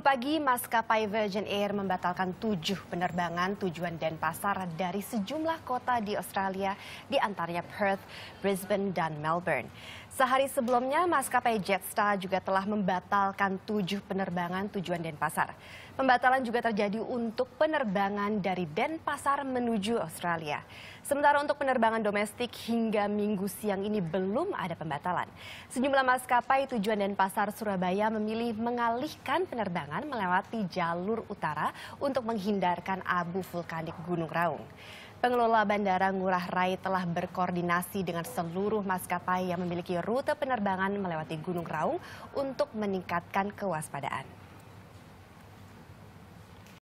Minggu pagi, maskapai Virgin Air membatalkan tujuh penerbangan tujuan Denpasar dari sejumlah kota di Australia, di antaranya Perth, Brisbane, dan Melbourne. Sehari sebelumnya, maskapai Jetstar juga telah membatalkan tujuh penerbangan tujuan Denpasar. Pembatalan juga terjadi untuk penerbangan dari Denpasar menuju Australia. Sementara untuk penerbangan domestik hingga minggu siang ini belum ada pembatalan. Sejumlah maskapai tujuan Denpasar Surabaya memilih mengalihkan penerbangan melewati jalur utara untuk menghindarkan abu vulkanik Gunung Raung. Pengelola Bandara Ngurah Rai telah berkoordinasi dengan seluruh maskapai yang memiliki rute penerbangan melewati Gunung Raung untuk meningkatkan kewaspadaan.